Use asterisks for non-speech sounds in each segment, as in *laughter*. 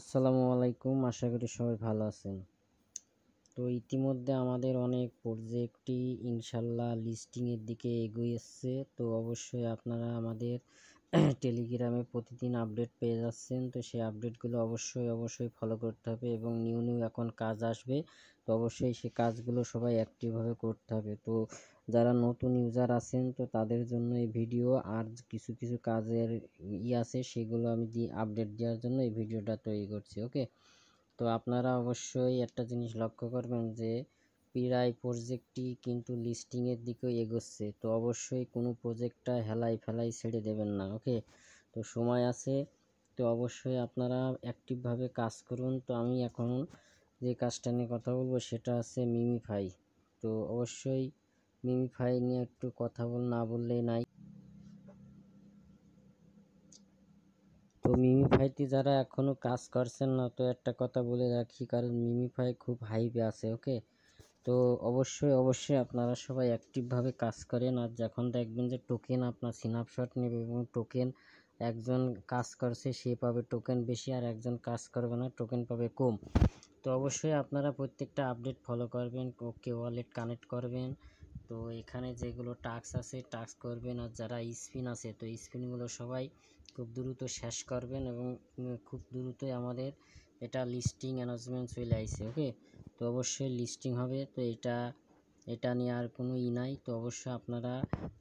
আসসালামু আলাইকুম আশা করি সবাই ভালো আছেন তো ইতিমধ্যে আমাদের অনেক প্রজেক্টই ইনশাল্লাহ লিস্টিংয়ের দিকে এগিয়ে এসছে তো অবশ্যই আপনারা আমাদের টেলিগ্রামে প্রতিদিন আপডেট পেয়ে যাচ্ছেন তো সেই আপডেটগুলো অবশ্যই অবশ্যই ফলো করতে হবে এবং নিউ নিউ এখন কাজ আসবে তো অবশ্যই সেই কাজগুলো সবাই অ্যাক্টিভভাবে করতে হবে তো যারা নতুন ইউজার আছেন তো তাদের জন্য এই ভিডিও আর কিছু কিছু কাজের ই আছে সেগুলো আমি দিয়ে আপডেট দেওয়ার জন্য এই ভিডিওটা তৈরি করছি ওকে তো আপনারা অবশ্যই একটা জিনিস লক্ষ্য করবেন যে পিরায় প্রজেক্টটি কিন্তু লিস্টিংয়ের দিকেও এগোচ্ছে তো অবশ্যই কোনো প্রজেক্টটা হেলাই ফেলাই ছেড়ে দেবেন না ওকে তো সময় আছে তো অবশ্যই আপনারা অ্যাক্টিভভাবে কাজ করুন তো আমি এখন যে কাজটা নিয়ে কথা বলবো সেটা আছে মিমিফাই তো অবশ্যই মিমিফাই নিয়ে একটু কথা বল না বললেই নাই তো মিমিফাইতে যারা এখনও কাজ করছেন না তো একটা কথা বলে রাখি কারণ মিমিফাই খুব হাইপে আছে ওকে তো অবশ্যই অবশ্যই আপনারা সবাই অ্যাক্টিভভাবে কাজ করেন আর যখন দেখবেন যে টোকেন আপনার স্ন্যাপশট নেবে এবং টোকেন একজন কাজ করছে সে পাবে টোকেন বেশি আর একজন কাজ করবে না টোকেন পাবে কম তো অবশ্যই আপনারা প্রত্যেকটা আপডেট ফলো করবেন ওকে ওয়ালেট কানেক্ট করবেন তো এখানে যেগুলো টাস্ক আছে টাস্ক করবেন আর যারা স্পিন আছে তো স্পিনগুলো সবাই খুব দ্রুত শেষ করবেন এবং খুব দ্রুতই আমাদের এটা লিস্টিং অ্যানাউন্সমেন্ট চলে আসছে ওকে তো অবশ্যই লিস্টিং হবে তো এটা এটা নিয়ে আর কোনো ই নাই তো অবশ্যই আপনারা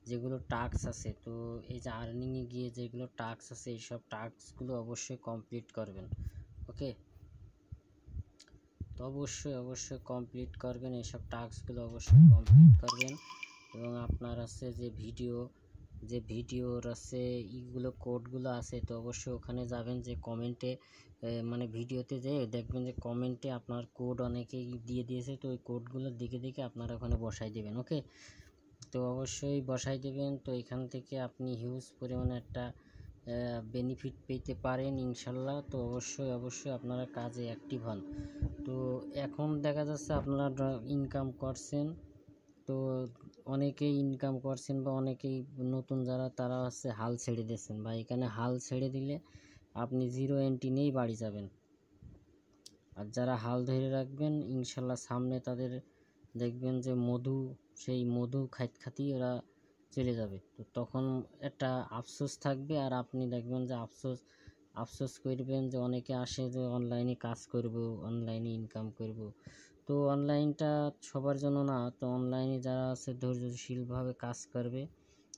যেগুলো টাস্ক আছে তো এই যে আর্নিংয়ে গিয়ে যেগুলো টাস্ক আছে এইসব টাস্কগুলো অবশ্যই কমপ্লিট করবেন ওকে তো অবশ্যই অবশ্যই কমপ্লিট করবেন এইসব টাস্কগুলো অবশ্যই কমপ্লিট করবেন এবং আপনার আছে যে ভিডিও যে ভিডিওর আছে ইগুলো কোডগুলো আছে তো অবশ্যই ওখানে যাবেন যে কমেন্টে মানে ভিডিওতে যে দেখবেন যে কমেন্টে আপনার কোড অনেকেই দিয়ে দিয়েছে তো ওই কোডগুলো দেখে দেখে আপনারা ওখানে বসাই দেবেন ওকে তো অবশ্যই বসাই দেবেন তো এখান থেকে আপনি হিউজ পরিমাণে একটা বেনিফিট পেতে পারেন ইনশাল্লাহ তো অবশ্যই অবশ্যই আপনারা কাজে অ্যাক্টিভ হন তো এখন দেখা যাচ্ছে আপনারা ইনকাম করছেন তো অনেকেই ইনকাম করছেন বা অনেকেই নতুন যারা তারা হচ্ছে হাল ছেড়ে দিয়েছেন বা এখানে হাল ছেড়ে দিলে আপনি জিরো এন্ট্রি নিয়েই বাড়ি যাবেন আর যারা হাল ধরে রাখবেন ইনশাল্লাহ সামনে তাদের দেখবেন যে মধু সেই মধু খাইত খাতি ওরা চলে যাবে তো তখন একটা আফসোস থাকবে আর আপনি দেখবেন যে আফসোস আফসোস করবেন যে অনেকে আসে যে অনলাইনে কাজ করব অনলাইনে ইনকাম করব তো অনলাইনটা সবার জন্য না তো অনলাইনে যারা আছে ধৈর্যশীলভাবে কাজ করবে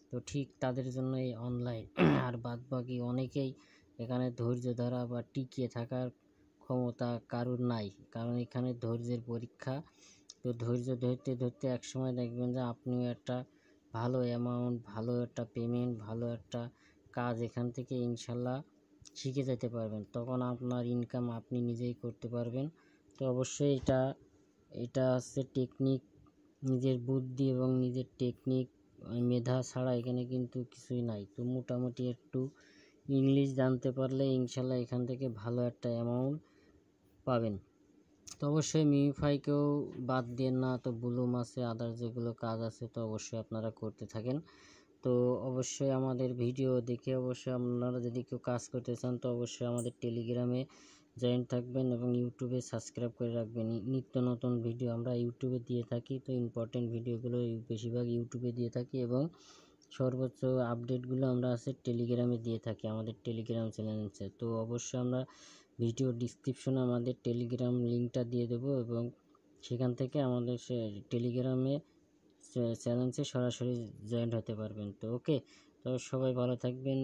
তো ঠিক তাদের জন্য এই অনলাইন আর বাদ বাকি অনেকেই এখানে ধৈর্য ধরা বা টিকিয়ে থাকার ক্ষমতা কারোর নাই কারণ এখানে ধৈর্যের পরীক্ষা তো ধৈর্য ধরতে ধরতে একসময় দেখবেন যে আপনিও একটা ভালো অ্যামাউন্ট ভালো একটা পেমেন্ট ভালো একটা কাজ এখান থেকে ইনশাল্লাহ শিখে যেতে পারবেন তখন আপনার ইনকাম আপনি নিজেই করতে পারবেন তো অবশ্যই এটা এটা হচ্ছে টেকনিক নিজের বুদ্ধি এবং নিজের টেকনিক মেধা ছাড়া এখানে কিন্তু কিছুই নাই তো মোটামুটি একটু ইংলিশ জানতে পারলে ইনশাল্লাহ এখান থেকে ভালো একটা অ্যামাউন্ট পাবেন তো অবশ্যই মিমিফাইকেও বাদ দিয়ে না তো ব্লুম আছে আদার যেগুলো কাজ আছে তো অবশ্যই আপনারা করতে থাকেন তো অবশ্যই আমাদের ভিডিও দেখে অবশ্যই আপনারা যদি কেউ কাজ করতে চান তো অবশ্যই আমাদের টেলিগ্রামে জয়েন্ট থাকবেন এবং ইউটিউবে সাবস্ক্রাইব করে রাখবেন নিত্য নতুন ভিডিও আমরা ইউটিউবে দিয়ে থাকি তো ইম্পর্টেন্ট ভিডিওগুলো বেশিরভাগ ইউটিউবে দিয়ে থাকি এবং সর্বোচ্চ আপডেটগুলো আমরা আছে টেলিগ্রামে দিয়ে থাকি আমাদের টেলিগ্রাম চ্যানেল আছে তো অবশ্যই আমরা ভিডিও ডিসক্রিপশনে আমাদের টেলিগ্রাম লিঙ্কটা দিয়ে দেব এবং সেখান থেকে আমাদের সে টেলিগ্রামে চ্যালেঞ্জে সরাসরি জয়েন্ট হতে পারবেন তো ওকে তো সবাই ভালো থাকবেন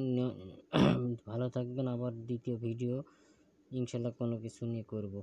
*clears throat* ভালো থাকবেন আবার দ্বিতীয় ভিডিও ইনশাল্লাহ কোনো কিছু নিয়ে করব